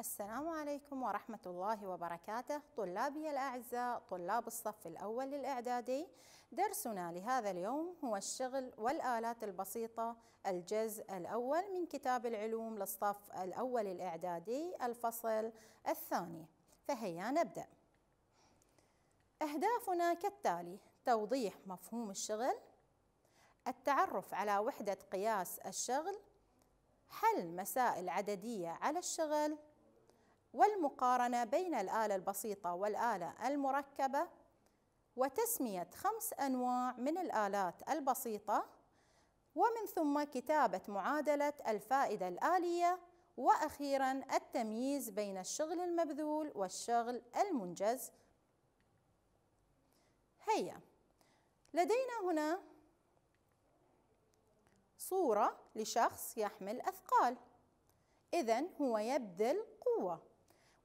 السلام عليكم ورحمة الله وبركاته طلابي الأعزاء طلاب الصف الأول للإعدادي درسنا لهذا اليوم هو الشغل والآلات البسيطة الجزء الأول من كتاب العلوم للصف الأول الإعدادي الفصل الثاني فهيا نبدأ أهدافنا كالتالي توضيح مفهوم الشغل التعرف على وحدة قياس الشغل حل مسائل عددية على الشغل والمقارنة بين الآلة البسيطة والآلة المركبة وتسمية خمس أنواع من الآلات البسيطة ومن ثم كتابة معادلة الفائدة الآلية وأخيرا التمييز بين الشغل المبذول والشغل المنجز هيا لدينا هنا صورة لشخص يحمل أثقال إذا هو يبذل قوة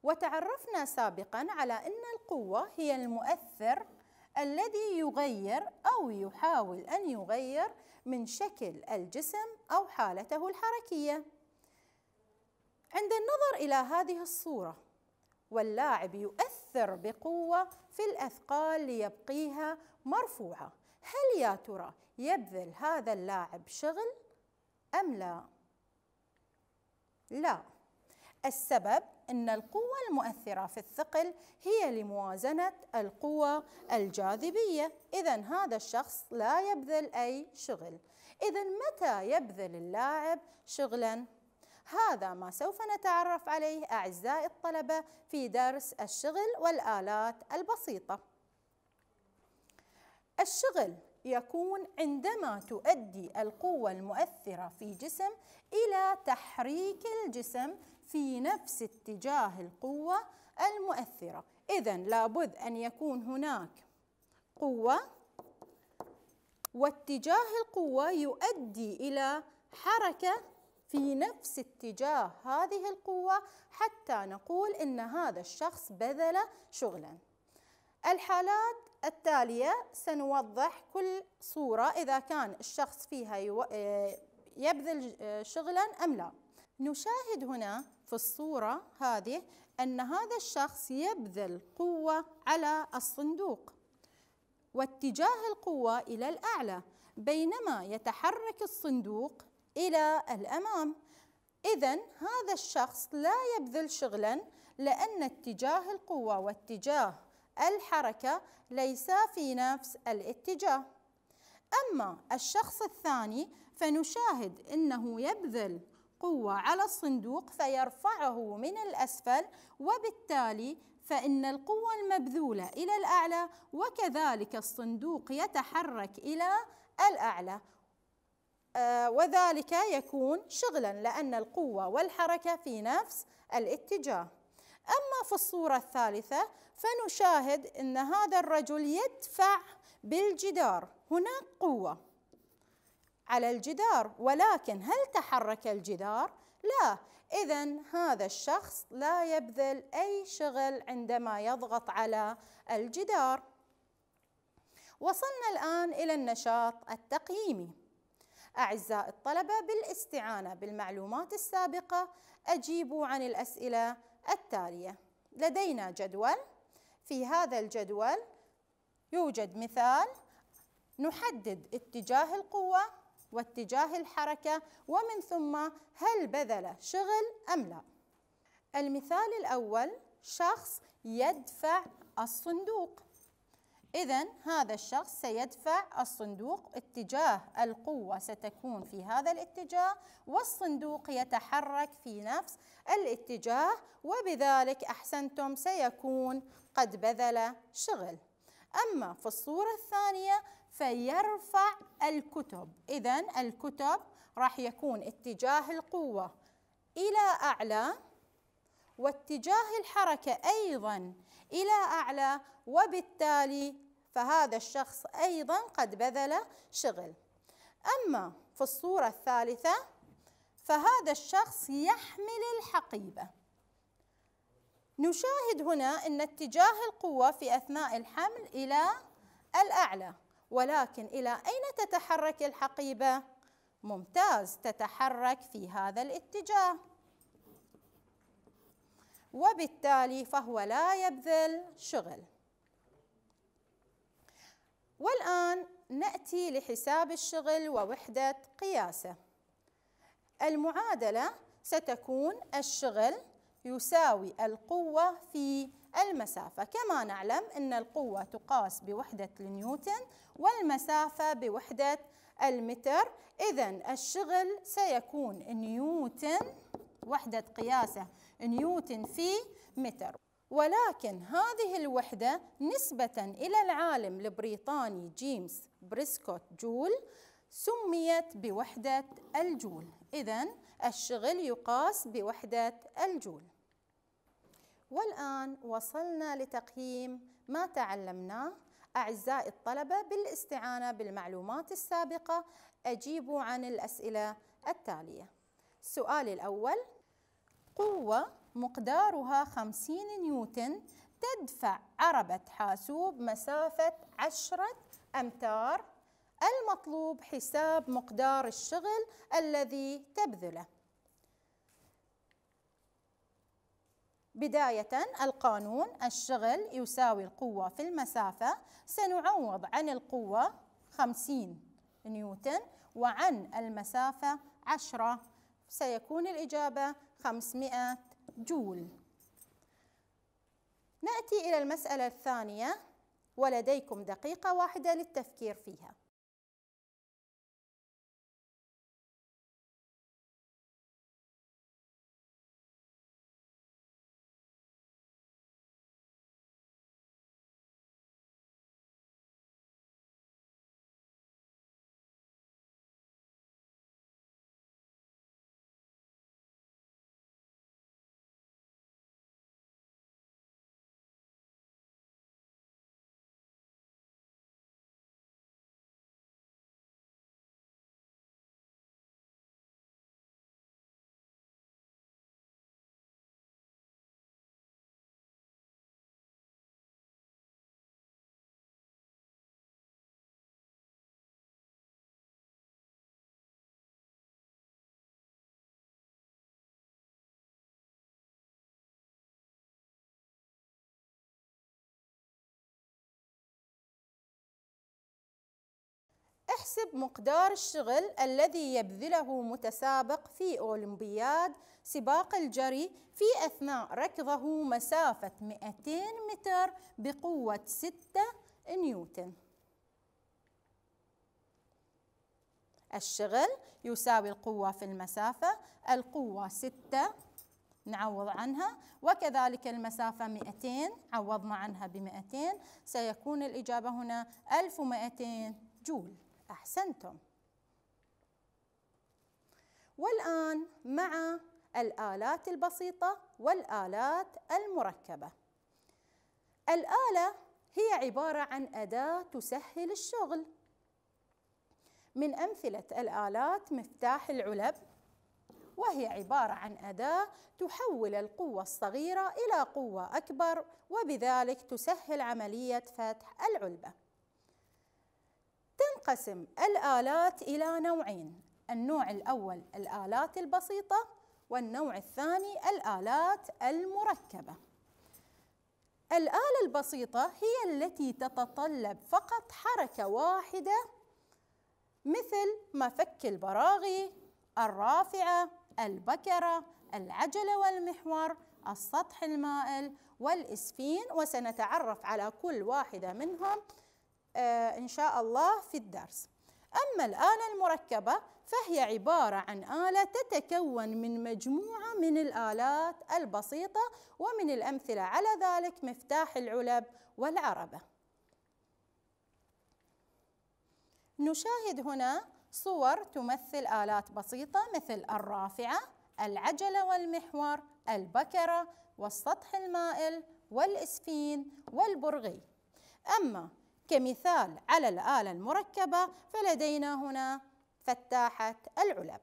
وتعرفنا سابقا على أن القوة هي المؤثر الذي يغير أو يحاول أن يغير من شكل الجسم أو حالته الحركية عند النظر إلى هذه الصورة واللاعب يؤثر بقوة في الأثقال ليبقيها مرفوعة هل يا ترى يبذل هذا اللاعب شغل أم لا؟ لا السبب أن القوة المؤثرة في الثقل هي لموازنة القوة الجاذبية إذا هذا الشخص لا يبذل أي شغل إذا متى يبذل اللاعب شغلا؟ هذا ما سوف نتعرف عليه أعزائي الطلبة في درس الشغل والآلات البسيطة الشغل يكون عندما تؤدي القوة المؤثرة في جسم إلى تحريك الجسم في نفس اتجاه القوة المؤثرة إذا لابد أن يكون هناك قوة واتجاه القوة يؤدي إلى حركة في نفس اتجاه هذه القوة حتى نقول إن هذا الشخص بذل شغلا الحالات التالية سنوضح كل صورة إذا كان الشخص فيها آه، يبذل آه، شغلا أم لا نشاهد هنا في الصورة هذه أن هذا الشخص يبذل قوة على الصندوق واتجاه القوة إلى الأعلى بينما يتحرك الصندوق إلى الأمام إذا هذا الشخص لا يبذل شغلا لأن اتجاه القوة واتجاه الحركة ليس في نفس الاتجاه أما الشخص الثاني فنشاهد أنه يبذل قوة على الصندوق فيرفعه من الأسفل وبالتالي فإن القوة المبذولة إلى الأعلى وكذلك الصندوق يتحرك إلى الأعلى آه، وذلك يكون شغلا لأن القوة والحركة في نفس الاتجاه أما في الصورة الثالثة فنشاهد أن هذا الرجل يدفع بالجدار هناك قوة على الجدار ولكن هل تحرك الجدار؟ لا إذا هذا الشخص لا يبذل أي شغل عندما يضغط على الجدار وصلنا الآن إلى النشاط التقييمي أعزائي الطلبة بالاستعانة بالمعلومات السابقة أجيبوا عن الأسئلة التالية لدينا جدول في هذا الجدول يوجد مثال نحدد اتجاه القوة واتجاه الحركة ومن ثم هل بذل شغل أم لا المثال الأول شخص يدفع الصندوق إذا هذا الشخص سيدفع الصندوق اتجاه القوة ستكون في هذا الاتجاه والصندوق يتحرك في نفس الاتجاه وبذلك أحسنتم سيكون قد بذل شغل أما في الصورة الثانية فيرفع الكتب إذا الكتب راح يكون اتجاه القوة إلى أعلى واتجاه الحركة أيضا إلى أعلى وبالتالي فهذا الشخص أيضا قد بذل شغل أما في الصورة الثالثة فهذا الشخص يحمل الحقيبة نشاهد هنا أن اتجاه القوة في أثناء الحمل إلى الأعلى ولكن إلى أين تتحرك الحقيبة؟ ممتاز تتحرك في هذا الاتجاه وبالتالي فهو لا يبذل شغل والآن نأتي لحساب الشغل ووحدة قياسه المعادلة ستكون الشغل يساوي القوة في المسافة كما نعلم أن القوة تقاس بوحدة النيوتن والمسافة بوحدة المتر إذا الشغل سيكون نيوتن وحدة قياسه نيوتن في متر ولكن هذه الوحدة نسبة إلى العالم البريطاني جيمس بريسكوت جول سميت بوحدة الجول إذا الشغل يقاس بوحدة الجول والآن وصلنا لتقييم ما تعلمناه أعزائي الطلبة بالاستعانة بالمعلومات السابقة أجيبوا عن الأسئلة التالية السؤال الأول قوة مقدارها 50 نيوتن تدفع عربة حاسوب مسافة 10 أمتار المطلوب حساب مقدار الشغل الذي تبذله بداية القانون الشغل يساوي القوة في المسافة سنعوض عن القوة 50 نيوتن وعن المسافة 10 سيكون الإجابة 500 جول نأتي إلى المسألة الثانية ولديكم دقيقة واحدة للتفكير فيها احسب مقدار الشغل الذي يبذله متسابق في أولمبياد سباق الجري في أثناء ركضه مسافة 200 متر بقوة 6 نيوتن الشغل يساوي القوة في المسافة القوة 6 نعوض عنها وكذلك المسافة 200 عوضنا عنها ب 200 سيكون الإجابة هنا 1200 جول أحسنتم والآن مع الآلات البسيطة والآلات المركبة الآلة هي عبارة عن أداة تسهل الشغل من أمثلة الآلات مفتاح العلب وهي عبارة عن أداة تحول القوة الصغيرة إلى قوة أكبر وبذلك تسهل عملية فتح العلبة تنقسم الآلات إلى نوعين النوع الأول الآلات البسيطة والنوع الثاني الآلات المركبة الآلة البسيطة هي التي تتطلب فقط حركة واحدة مثل مفك البراغي، الرافعة، البكرة، العجلة والمحور، السطح المائل والإسفين وسنتعرف على كل واحدة منهم آه، إن شاء الله في الدرس أما الآلة المركبة فهي عبارة عن آلة تتكون من مجموعة من الآلات البسيطة ومن الأمثلة على ذلك مفتاح العلب والعربة نشاهد هنا صور تمثل آلات بسيطة مثل الرافعة العجلة والمحور البكرة والسطح المائل والإسفين والبرغي أما كمثال على الآلة المركبة فلدينا هنا فتاحة العلب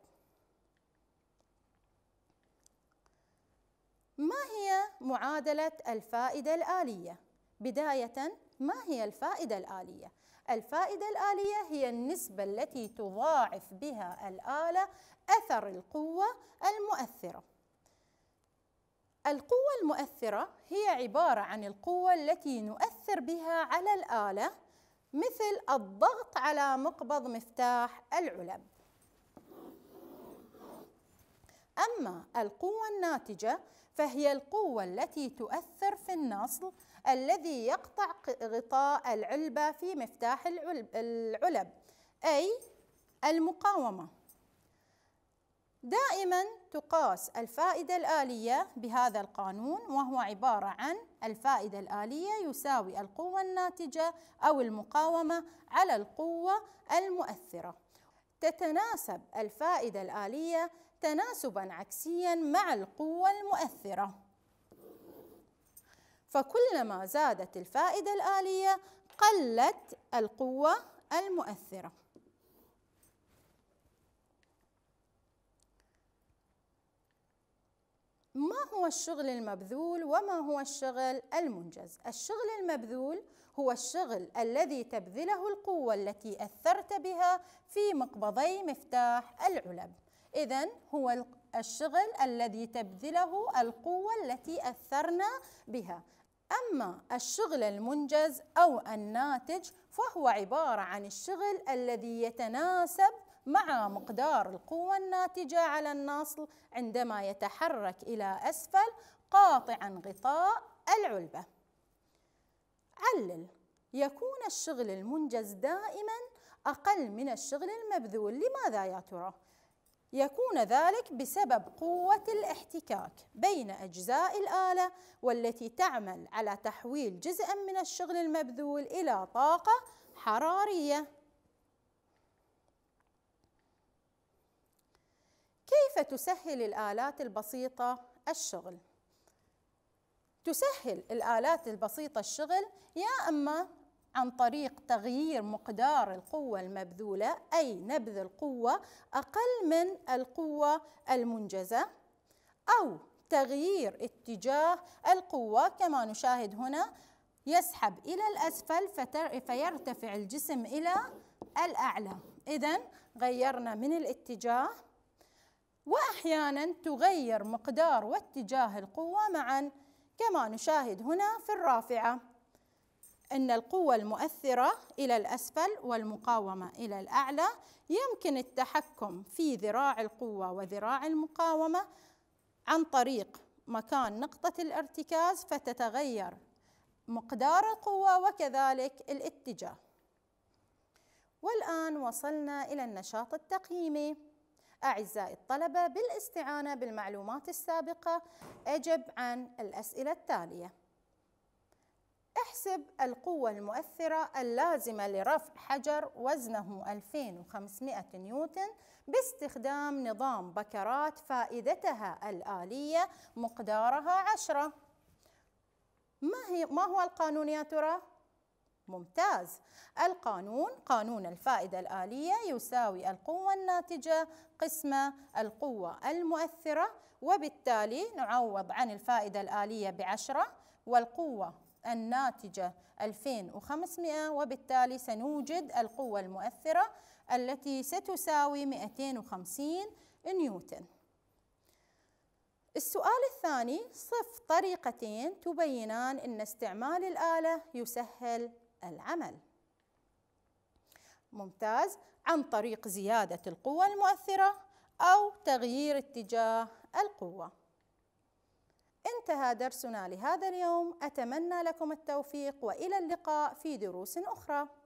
ما هي معادلة الفائدة الآلية؟ بداية ما هي الفائدة الآلية؟ الفائدة الآلية هي النسبة التي تضاعف بها الآلة أثر القوة المؤثرة القوة المؤثرة هي عبارة عن القوة التي نؤثر بها على الآلة مثل الضغط على مقبض مفتاح العلب أما القوة الناتجة فهي القوة التي تؤثر في النصل الذي يقطع غطاء العلبة في مفتاح العلب أي المقاومة دائما تقاس الفائدة الآلية بهذا القانون وهو عبارة عن الفائدة الآلية يساوي القوة الناتجة أو المقاومة على القوة المؤثرة تتناسب الفائدة الآلية تناسبا عكسيا مع القوة المؤثرة فكلما زادت الفائدة الآلية قلت القوة المؤثرة ما هو الشغل المبذول وما هو الشغل المنجز الشغل المبذول هو الشغل الذي تبذله القوة التي أثرت بها في مقبضي مفتاح العلب إذا هو الشغل الذي تبذله القوة التي أثرنا بها أما الشغل المنجز أو الناتج فهو عبارة عن الشغل الذي يتناسب مع مقدار القوة الناتجة على النصل عندما يتحرك إلى أسفل قاطعا غطاء العلبة علل يكون الشغل المنجز دائما أقل من الشغل المبذول لماذا يا ترى؟ يكون ذلك بسبب قوة الاحتكاك بين أجزاء الآلة والتي تعمل على تحويل جزء من الشغل المبذول إلى طاقة حرارية كيف تسهل الآلات البسيطة الشغل؟ تسهل الآلات البسيطة الشغل يا أما عن طريق تغيير مقدار القوة المبذولة أي نبذ القوة أقل من القوة المنجزة أو تغيير اتجاه القوة كما نشاهد هنا يسحب إلى الأسفل فيرتفع الجسم إلى الأعلى إذا غيرنا من الاتجاه وأحيانا تغير مقدار واتجاه القوة معا كما نشاهد هنا في الرافعة أن القوة المؤثرة إلى الأسفل والمقاومة إلى الأعلى يمكن التحكم في ذراع القوة وذراع المقاومة عن طريق مكان نقطة الارتكاز فتتغير مقدار القوة وكذلك الاتجاه والآن وصلنا إلى النشاط التقييمي أعزائي الطلبة بالاستعانة بالمعلومات السابقة أجب عن الأسئلة التالية احسب القوة المؤثرة اللازمة لرفع حجر وزنه 2500 نيوتن باستخدام نظام بكرات فائدتها الآلية مقدارها 10 ما, هي ما هو القانون يا ترى؟ ممتاز القانون قانون الفائدة الآلية يساوي القوة الناتجة قسمة القوة المؤثرة وبالتالي نعوض عن الفائدة الآلية بعشرة والقوة الناتجة 2500 وبالتالي سنوجد القوة المؤثرة التي ستساوي 250 نيوتن السؤال الثاني صف طريقتين تبينان أن استعمال الآلة يسهل العمل ممتاز عن طريق زيادة القوة المؤثرة أو تغيير اتجاه القوة انتهى درسنا لهذا اليوم أتمنى لكم التوفيق وإلى اللقاء في دروس أخرى